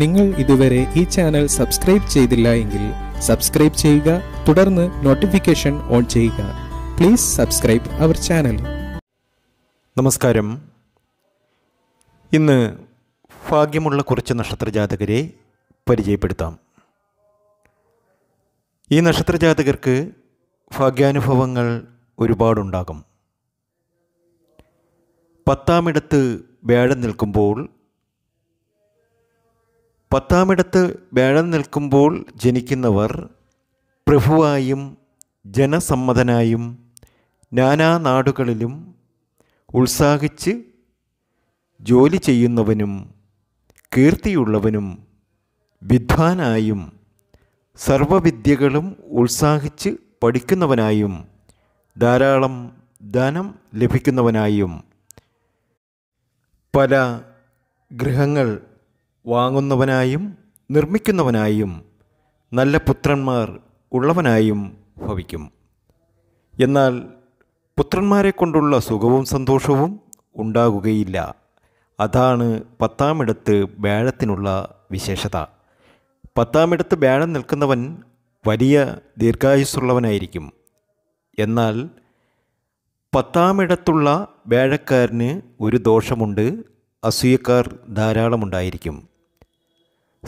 നിങ്ങൾ ഇതുവരെ ഈ ചാനൽ സബ്സ്ക്രൈബ് ചെയ്തില്ല എങ്കിൽ സബ്സ്ക്രൈബ് ചെയ്യുക തുടർന്ന് നോട്ടിഫിക്കേഷൻ ഓൺ ചെയ്യുക പ്ലീസ് സബ്സ്ക്രൈബ് അവർ ചാനൽ നമസ്കാരം ഇന്ന് ഭാഗ്യമുള്ള കുറച്ച് നക്ഷത്രജാതകരെ പരിചയപ്പെടുത്താം ഈ നക്ഷത്രജാതകർക്ക് ഭാഗ്യാനുഭവങ്ങൾ ഒരുപാടുണ്ടാകും പത്താമിടത്ത് വേഴം നിൽക്കുമ്പോൾ പത്താമിടത്ത് വേഴം നിൽക്കുമ്പോൾ ജനിക്കുന്നവർ പ്രഭുവായും ജനസമ്മതനായും നാനാ നാടുകളിലും ഉത്സാഹിച്ച് ജോലി ചെയ്യുന്നവനും കീർത്തിയുള്ളവനും വിദ്വാനായും സർവവിദ്യകളും ഉത്സാഹിച്ച് പഠിക്കുന്നവനായും ധാരാളം ധനം ലഭിക്കുന്നവനായും പല ഗ്രഹങ്ങൾ വാങ്ങുന്നവനായും നിർമ്മിക്കുന്നവനായും നല്ല പുത്രന്മാർ ഉള്ളവനായും ഭവിക്കും എന്നാൽ പുത്രന്മാരെ കൊണ്ടുള്ള സുഖവും സന്തോഷവും ഉണ്ടാകുകയില്ല അതാണ് പത്താമിടത്ത് വ്യാഴത്തിനുള്ള വിശേഷത പത്താമിടത്ത് വ്യാഴം നിൽക്കുന്നവൻ വലിയ ദീർഘായുസ്സുള്ളവനായിരിക്കും എന്നാൽ പത്താമിടത്തുള്ള ബേഴക്കാരന് ഒരു ദോഷമുണ്ട് അസൂയക്കാർ ധാരാളമുണ്ടായിരിക്കും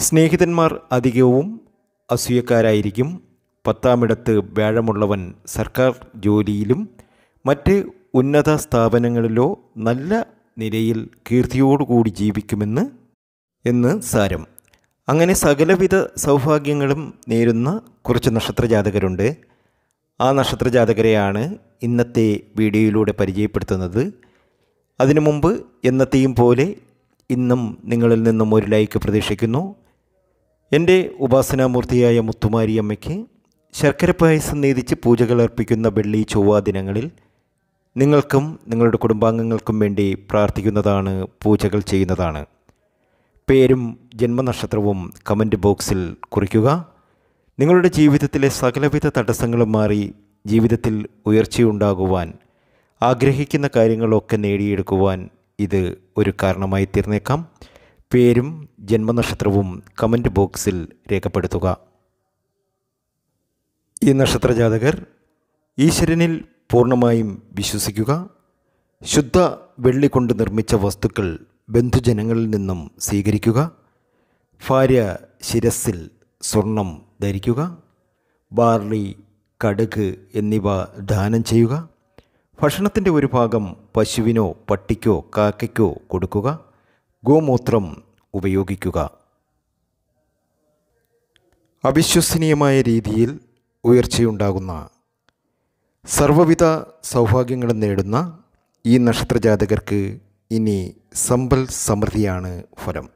സ്നേഹിതന്മാർ അധികവും അസൂയക്കാരായിരിക്കും പത്താമിടത്ത് വ്യാഴമുള്ളവൻ സർക്കാർ ജോലിയിലും മറ്റ് ഉന്നത സ്ഥാപനങ്ങളിലോ നല്ല നിലയിൽ കീർത്തിയോടുകൂടി ജീവിക്കുമെന്ന് എന്ന് സാരം അങ്ങനെ സകലവിധ സൗഭാഗ്യങ്ങളും നേരുന്ന കുറച്ച് നക്ഷത്രജാതകരുണ്ട് ആ നക്ഷത്രജാതകരെയാണ് ഇന്നത്തെ വീഡിയോയിലൂടെ പരിചയപ്പെടുത്തുന്നത് അതിനു മുമ്പ് എന്നത്തെയും പോലെ ഇന്നും നിങ്ങളിൽ നിന്നും ഒരു ലൈക്ക് പ്രതീക്ഷിക്കുന്നു എൻ്റെ ഉപാസനാമൂർത്തിയായ മുത്തുമാരിയമ്മയ്ക്ക് ശർക്കര പായസം നീതിച്ച് പൂജകൾ അർപ്പിക്കുന്ന വെള്ളി ചൊവ്വ ദിനങ്ങളിൽ നിങ്ങൾക്കും നിങ്ങളുടെ കുടുംബാംഗങ്ങൾക്കും വേണ്ടി പ്രാർത്ഥിക്കുന്നതാണ് പൂജകൾ ചെയ്യുന്നതാണ് പേരും ജന്മനക്ഷത്രവും കമൻറ്റ് ബോക്സിൽ കുറിക്കുക നിങ്ങളുടെ ജീവിതത്തിലെ സകലവിധ തടസ്സങ്ങളും മാറി ജീവിതത്തിൽ ഉയർച്ചയുണ്ടാകുവാൻ ആഗ്രഹിക്കുന്ന കാര്യങ്ങളൊക്കെ നേടിയെടുക്കുവാൻ ഇത് ഒരു കാരണമായി തീർന്നേക്കാം പേരും ജന്മനക്ഷത്രവും കമൻറ്റ് ബോക്സിൽ രേഖപ്പെടുത്തുക ഈ നക്ഷത്രജാതകർ ഈശ്വരനിൽ പൂർണ്ണമായും വിശ്വസിക്കുക ശുദ്ധ വെള്ളി കൊണ്ട് നിർമ്മിച്ച വസ്തുക്കൾ ബന്ധുജനങ്ങളിൽ നിന്നും സ്വീകരിക്കുക ഭാര്യ ശിരസിൽ സ്വർണം ധരിക്കുക ബാർലി കടുക് എന്നിവ ദാനം ചെയ്യുക ഭക്ഷണത്തിൻ്റെ ഒരു ഭാഗം പശുവിനോ പട്ടിക്കോ കാക്കയ്ക്കോ കൊടുക്കുക ഗോമൂത്രം ഉപയോഗിക്കുക അവിശ്വസനീയമായ രീതിയിൽ ഉയർച്ചയുണ്ടാകുന്ന സർവവിധ സൗഭാഗ്യങ്ങളും നേടുന്ന ഈ നക്ഷത്രജാതകർക്ക് ഇനി സമ്പൽ സമൃദ്ധിയാണ് ഫലം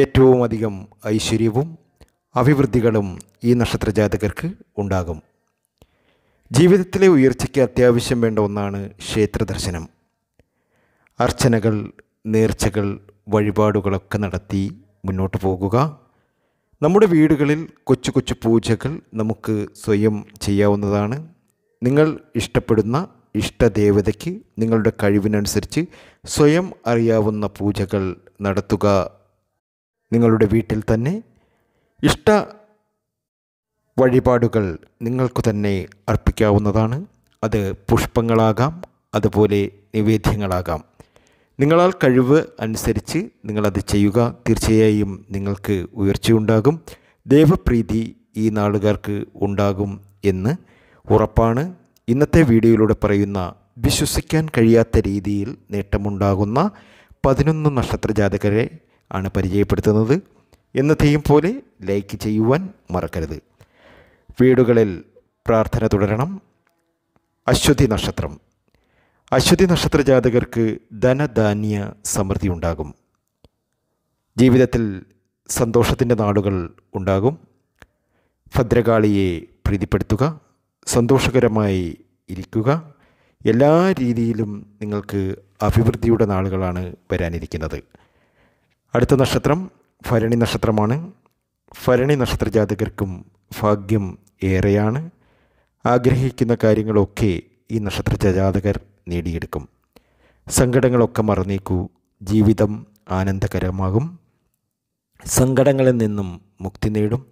ഏറ്റവും അധികം ഐശ്വര്യവും അഭിവൃദ്ധികളും ഈ നക്ഷത്രജാതകർക്ക് ഉണ്ടാകും ജീവിതത്തിലെ ഉയർച്ചയ്ക്ക് അത്യാവശ്യം വേണ്ട ഒന്നാണ് ക്ഷേത്രദർശനം അർച്ചനകൾ നേർച്ചകൾ വഴിപാടുകളൊക്കെ നടത്തി മുന്നോട്ട് പോകുക നമ്മുടെ വീടുകളിൽ കൊച്ചു കൊച്ചു പൂജകൾ നമുക്ക് സ്വയം ചെയ്യാവുന്നതാണ് നിങ്ങൾ ഇഷ്ടപ്പെടുന്ന ഇഷ്ടദേവതയ്ക്ക് നിങ്ങളുടെ കഴിവിനനുസരിച്ച് സ്വയം അറിയാവുന്ന പൂജകൾ നടത്തുക നിങ്ങളുടെ വീട്ടിൽ തന്നെ ഇഷ്ട വഴിപാടുകൾ നിങ്ങൾക്ക് തന്നെ അർപ്പിക്കാവുന്നതാണ് അത് പുഷ്പങ്ങളാകാം അതുപോലെ നിവേദ്യങ്ങളാകാം നിങ്ങളാൽ കഴിവ് അനുസരിച്ച് നിങ്ങളത് ചെയ്യുക തീർച്ചയായും നിങ്ങൾക്ക് ഉയർച്ചയുണ്ടാകും ദേവപ്രീതി ഈ നാടുകാർക്ക് ഉണ്ടാകും എന്ന് ഉറപ്പാണ് ഇന്നത്തെ വീഡിയോയിലൂടെ പറയുന്ന വിശ്വസിക്കാൻ കഴിയാത്ത രീതിയിൽ നേട്ടമുണ്ടാകുന്ന പതിനൊന്ന് നക്ഷത്ര ജാതകരെ ആണ് പരിചയപ്പെടുത്തുന്നത് എന്നത്തെയും പോലെ ലൈക്ക് ചെയ്യുവാൻ മറക്കരുത് വീടുകളിൽ പ്രാർത്ഥന തുടരണം അശ്വതി നക്ഷത്രം അശ്വതി നക്ഷത്ര ജാതകർക്ക് ധനധാന്യ സമൃദ്ധി ഉണ്ടാകും ജീവിതത്തിൽ സന്തോഷത്തിൻ്റെ നാളുകൾ ഉണ്ടാകും ഭദ്രകാളിയെ പ്രീതിപ്പെടുത്തുക സന്തോഷകരമായി ഇരിക്കുക എല്ലാ രീതിയിലും നിങ്ങൾക്ക് അഭിവൃദ്ധിയുടെ നാളുകളാണ് വരാനിരിക്കുന്നത് അടുത്ത നക്ഷത്രം ഭരണി നക്ഷത്രമാണ് ഭരണി നക്ഷത്ര ജാതകർക്കും ഭാഗ്യം ഏറെയാണ് ആഗ്രഹിക്കുന്ന കാര്യങ്ങളൊക്കെ ഈ നക്ഷത്ര ജാതകർ നേടിയെടുക്കും സങ്കടങ്ങളൊക്കെ മറന്നേക്കൂ ജീവിതം ആനന്ദകരമാകും സങ്കടങ്ങളിൽ നിന്നും മുക്തി നേടും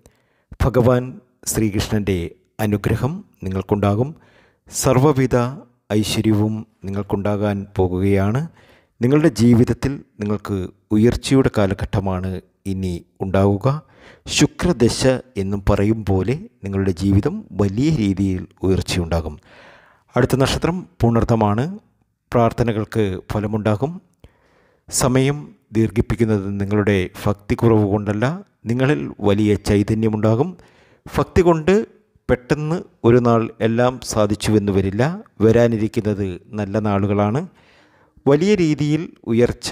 ഭഗവാൻ ശ്രീകൃഷ്ണൻ്റെ അനുഗ്രഹം നിങ്ങൾക്കുണ്ടാകും സർവവിധ ഐശ്വര്യവും നിങ്ങൾക്കുണ്ടാകാൻ പോകുകയാണ് നിങ്ങളുടെ ജീവിതത്തിൽ നിങ്ങൾക്ക് ഉയർച്ചയുടെ കാലഘട്ടമാണ് ഇനി ഉണ്ടാവുക ശുക്രദശ എന്നും പറയും പോലെ നിങ്ങളുടെ ജീവിതം വലിയ രീതിയിൽ ഉയർച്ചയുണ്ടാകും അടുത്ത നക്ഷത്രം പൂണർത്ഥമാണ് പ്രാർത്ഥനകൾക്ക് ഫലമുണ്ടാകും സമയം ദീർഘിപ്പിക്കുന്നത് നിങ്ങളുടെ കുറവ് കൊണ്ടല്ല നിങ്ങളിൽ വലിയ ചൈതന്യമുണ്ടാകും ഭക്തി കൊണ്ട് പെട്ടെന്ന് ഒരു നാൾ എല്ലാം സാധിച്ചുവെന്ന് വരില്ല വരാനിരിക്കുന്നത് നല്ല നാളുകളാണ് വലിയ രീതിയിൽ ഉയർച്ച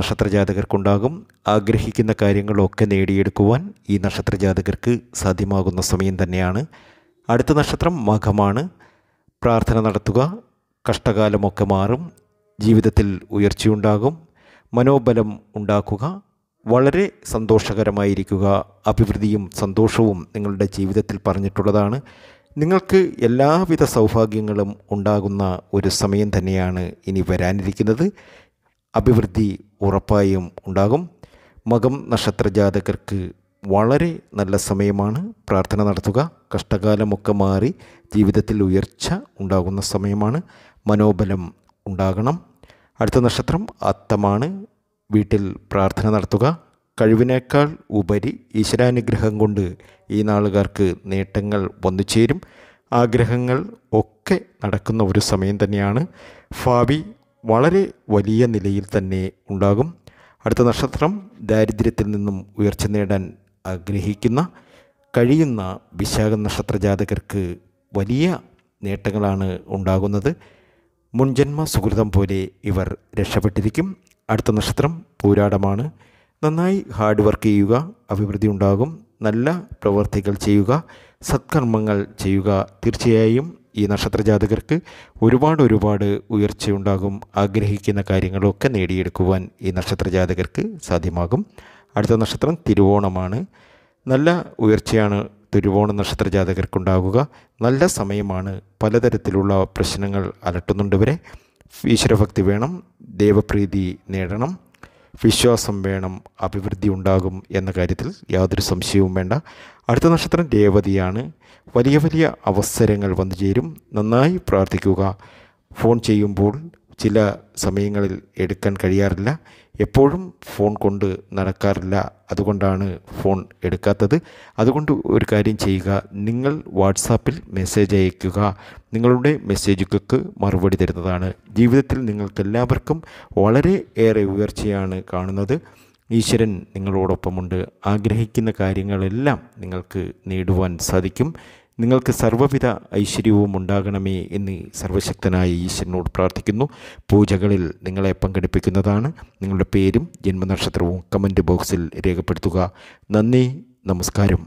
നക്ഷത്ര ജാതകർക്കുണ്ടാകും ആഗ്രഹിക്കുന്ന കാര്യങ്ങളൊക്കെ നേടിയെടുക്കുവാൻ ഈ നക്ഷത്രജാതകർക്ക് സാധ്യമാകുന്ന സമയം തന്നെയാണ് അടുത്ത നക്ഷത്രം മഖമാണ് പ്രാർത്ഥന നടത്തുക കഷ്ടകാലമൊക്കെ മാറും ജീവിതത്തിൽ ഉയർച്ചയുണ്ടാകും മനോബലം ഉണ്ടാക്കുക വളരെ സന്തോഷകരമായിരിക്കുക അഭിവൃദ്ധിയും സന്തോഷവും നിങ്ങളുടെ ജീവിതത്തിൽ പറഞ്ഞിട്ടുള്ളതാണ് നിങ്ങൾക്ക് എല്ലാവിധ സൗഭാഗ്യങ്ങളും ഉണ്ടാകുന്ന ഒരു സമയം തന്നെയാണ് ഇനി വരാനിരിക്കുന്നത് അഭിവൃദ്ധി ഉറപ്പായും ഉണ്ടാകും മകം നക്ഷത്ര ജാതകർക്ക് വളരെ നല്ല സമയമാണ് പ്രാർത്ഥന നടത്തുക കഷ്ടകാലമൊക്കെ മാറി ജീവിതത്തിൽ ഉയർച്ച ഉണ്ടാകുന്ന സമയമാണ് മനോബലം ഉണ്ടാകണം അടുത്ത നക്ഷത്രം അത്തമാണ് വീട്ടിൽ പ്രാർത്ഥന നടത്തുക കഴിവിനേക്കാൾ ഉപരി ഈശ്വരാനുഗ്രഹം കൊണ്ട് ഈ നാളുകാർക്ക് നേട്ടങ്ങൾ വന്നു ചേരും ആഗ്രഹങ്ങൾ ഒക്കെ നടക്കുന്ന ഒരു സമയം തന്നെയാണ് ഭാവി വളരെ വലിയ നിലയിൽ തന്നെ ഉണ്ടാകും അടുത്ത നക്ഷത്രം ദാരിദ്ര്യത്തിൽ നിന്നും ഉയർച്ച നേടാൻ ആഗ്രഹിക്കുന്ന കഴിയുന്ന വിശാഖ നക്ഷത്ര ജാതകർക്ക് വലിയ നേട്ടങ്ങളാണ് ഉണ്ടാകുന്നത് മുൻജന്മ സുഹൃതം പോലെ ഇവർ രക്ഷപ്പെട്ടിരിക്കും അടുത്ത നക്ഷത്രം പൂരാടമാണ് നന്നായി ഹാർഡ് വർക്ക് ചെയ്യുക അഭിവൃദ്ധി ഉണ്ടാകും നല്ല പ്രവൃത്തികൾ ചെയ്യുക സത്കർമ്മങ്ങൾ ചെയ്യുക തീർച്ചയായും ഈ നക്ഷത്ര ജാതകർക്ക് ഒരുപാട് ഒരുപാട് ഉയർച്ചയുണ്ടാകും ആഗ്രഹിക്കുന്ന കാര്യങ്ങളൊക്കെ നേടിയെടുക്കുവാൻ ഈ നക്ഷത്ര ജാതകർക്ക് സാധ്യമാകും അടുത്ത നക്ഷത്രം തിരുവോണമാണ് നല്ല ഉയർച്ചയാണ് തിരുവോണ നക്ഷത്ര ജാതകർക്കുണ്ടാകുക നല്ല സമയമാണ് പലതരത്തിലുള്ള പ്രശ്നങ്ങൾ ഇവരെ ഈശ്വരഭക്തി വേണം ദേവപ്രീതി നേടണം വിശ്വാസം വേണം അഭിവൃദ്ധി ഉണ്ടാകും എന്ന കാര്യത്തിൽ യാതൊരു സംശയവും വേണ്ട അടുത്ത നക്ഷത്രം രേവതിയാണ് വലിയ വലിയ അവസരങ്ങൾ വന്നു ചേരും നന്നായി പ്രാർത്ഥിക്കുക ഫോൺ ചെയ്യുമ്പോൾ ചില സമയങ്ങളിൽ എടുക്കാൻ കഴിയാറില്ല എപ്പോഴും ഫോൺ കൊണ്ട് നടക്കാറില്ല അതുകൊണ്ടാണ് ഫോൺ എടുക്കാത്തത് അതുകൊണ്ട് ഒരു കാര്യം ചെയ്യുക നിങ്ങൾ വാട്സാപ്പിൽ മെസ്സേജ് അയയ്ക്കുക നിങ്ങളുടെ മെസ്സേജുകൾക്ക് മറുപടി തരുന്നതാണ് ജീവിതത്തിൽ നിങ്ങൾക്കെല്ലാവർക്കും വളരെ ഏറെ ഉയർച്ചയാണ് കാണുന്നത് ഈശ്വരൻ നിങ്ങളോടൊപ്പമുണ്ട് ആഗ്രഹിക്കുന്ന കാര്യങ്ങളെല്ലാം നിങ്ങൾക്ക് നേടുവാൻ സാധിക്കും നിങ്ങൾക്ക് സർവ്വവിധ ഐശ്വര്യവും ഉണ്ടാകണമേ എന്ന് സർവശക്തനായ ഈശ്വരനോട് പ്രാർത്ഥിക്കുന്നു പൂജകളിൽ നിങ്ങളെ പങ്കെടുപ്പിക്കുന്നതാണ് നിങ്ങളുടെ പേരും ജന്മനക്ഷത്രവും കമൻറ്റ് ബോക്സിൽ രേഖപ്പെടുത്തുക നന്ദി നമസ്കാരം